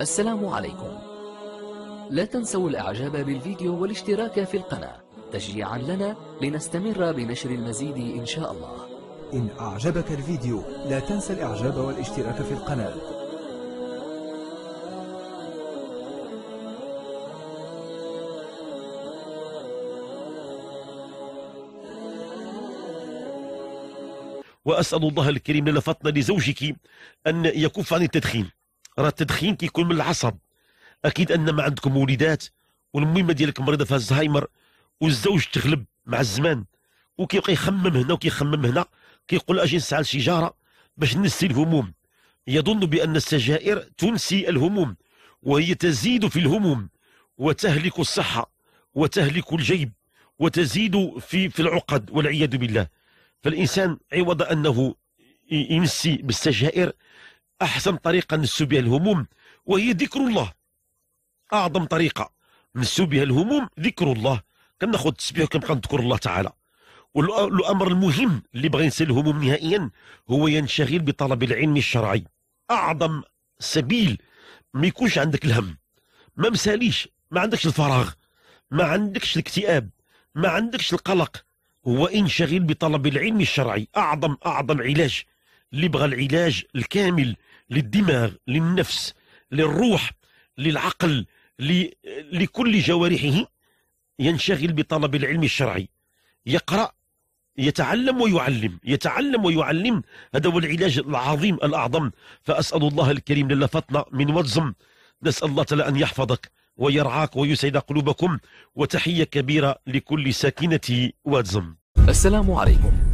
السلام عليكم لا تنسوا الاعجاب بالفيديو والاشتراك في القناة تشجيعا لنا لنستمر بنشر المزيد ان شاء الله إن أعجبك الفيديو لا تنسى الإعجاب والاشتراك في القناة وأسأل الله الكريم لنا لزوجك أن يكف عن التدخين راه التدخين كيكون من العصب اكيد ان ما عندكم وليدات والميمه ديالك مريضه في الزهايمر والزوج تغلب مع الزمان وكيبقى يخمم هنا وكيخمم هنا كيقول اجي نسعى لشجاره باش ننسي الهموم يظن بان السجائر تنسي الهموم وهي تزيد في الهموم وتهلك الصحه وتهلك الجيب وتزيد في في العقد والعياذ بالله فالانسان عوض انه ينسي بالسجائر أحسن طريقة نسو بها الهموم وهي ذكر الله أعظم طريقة نسو بها الهموم ذكر الله كناخذ التسبيح وكنبقى نذكر الله تعالى والأمر المهم اللي بغى ينسى الهموم نهائيا هو ينشغل بطلب العلم الشرعي أعظم سبيل ما يكونش عندك الهم ما مساليش ما عندكش الفراغ ما عندكش الاكتئاب ما عندكش القلق هو انشغل بطلب العلم الشرعي أعظم أعظم علاج اللي بغى العلاج الكامل للدماغ للنفس للروح للعقل لكل جوارحه ينشغل بطلب العلم الشرعي يقرأ يتعلم ويعلم يتعلم ويعلم هذا هو العلاج العظيم الأعظم فأسأل الله الكريم فطنة من وزم نسأل الله تعالى أن يحفظك ويرعاك ويسعد قلوبكم وتحية كبيرة لكل ساكنة واتزم السلام عليكم